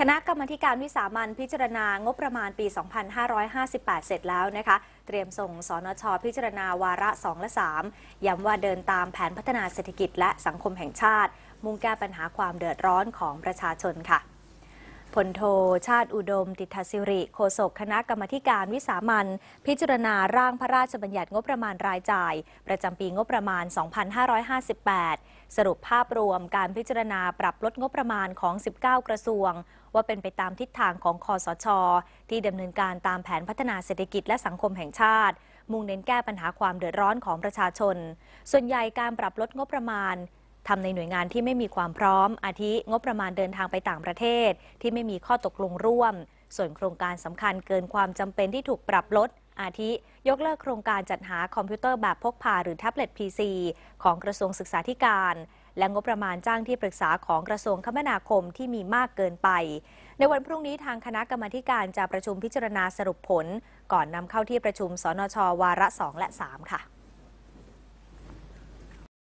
คณะกรรมการวิสามันพิจารณางบประมาณปี 2558 เสร็จแล้วนะคะ เตรียมส่งสนชพิจารณาวาระ 2 และ 3ย้ำว่าเดินตามแผนพัฒนาเศรษฐกิจและสังคมแห่งชาติ มุ่งแก้ปัญหาความเดือดร้อนของประชาชนค่ะพลโทชาติอุดม ติทศิริ โฆษกคณะกรรมการวิสามันพิจารณาร่างพระราชบัญญัติงบประมาณรายจ่าย ประจำปีงบประมาณ 2558 สรุปภาพรวม การพิจารณาปรับลดงบประมาณของ 19 กระทรวง ว่าเป็นไปตามทิศทางของคอสช ที่ดำเนินการตามแผนพัฒนาเศรษฐกิจและสังคมแห่งชาติ มุ่งเน้นแก้ปัญหาความเดือดร้อนของประชาชน ส่วนใหญ่การปรับลดงบประมาณทำในหน่วยงานที่ไม่มีความพร้อม อาทิงบประมาณเดินทางไปต่างประเทศ ที่ไม่มีข้อตกลงร่วม ส่วนโครงการสำคัญเกินความจำเป็นที่ถูกปรับลด อาทิยกเลิกโครงการจัดหาคอมพิวเตอร์แบบพกพาหรือแท็บเล็ต PC ของกระทรวงศึกษาธิการ และงบประมาณจ้างที่ปรึกษาของกระทรวงคมนาคมที่มีมากเกินไป ในวันพรุ่งนี้ทางคณะกรรมาการจะประชุมพิจารณาสรุปผล ก่อนนำเข้าที่ประชุมสนชวาระ2และ3ค่ะ